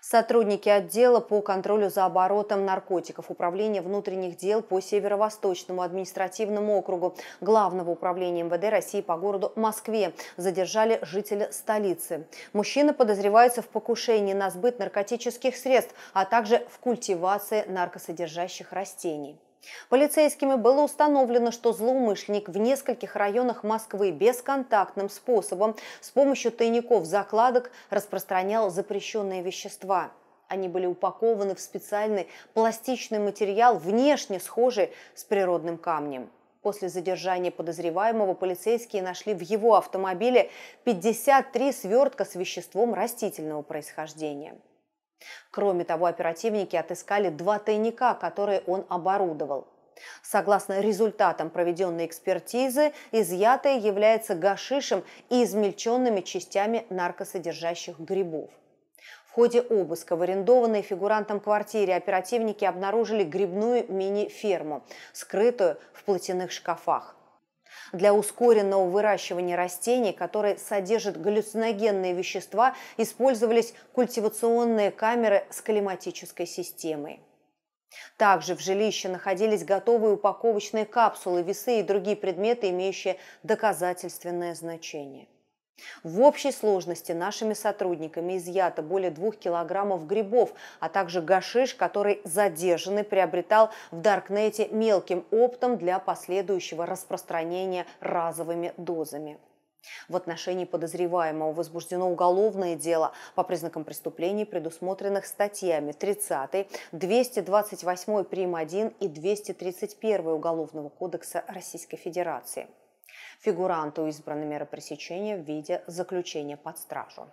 Сотрудники отдела по контролю за оборотом наркотиков Управления внутренних дел по Северо-Восточному административному округу Главного управления МВД России по городу Москве задержали жителя столицы. Мужчина подозревается в покушении на сбыт наркотических средств, а также в культивации наркосодержащих растений. Полицейскими было установлено, что злоумышленник в нескольких районах Москвы бесконтактным способом с помощью тайников закладок распространял запрещенные вещества. Они были упакованы в специальный пластичный материал, внешне схожий с природным камнем. После задержания подозреваемого полицейские нашли в его автомобиле 53 свертка с веществом растительного происхождения. Кроме того, оперативники отыскали два тайника, которые он оборудовал. Согласно результатам проведенной экспертизы, изъятое является гашишем и измельченными частями наркосодержащих грибов. В ходе обыска в арендованной фигурантом квартире оперативники обнаружили грибную мини-ферму, скрытую в платяных шкафах для ускоренного выращивания растений, которые содержат галлюциногенные вещества, использовались культивационные камеры с климатической системой. Также в жилище находились готовые упаковочные капсулы, весы и другие предметы, имеющие доказательственное значение. В общей сложности нашими сотрудниками изъято более двух килограммов грибов, а также гашиш, который задержанный приобретал в Даркнете мелким оптом для последующего распространения разовыми дозами. В отношении подозреваемого возбуждено уголовное дело по признакам преступлений, предусмотренных статьями 30, 228 прим. 1 и 231 Уголовного кодекса Российской Федерации – Фигуранту избрано меры пресечения в виде заключения под стражу.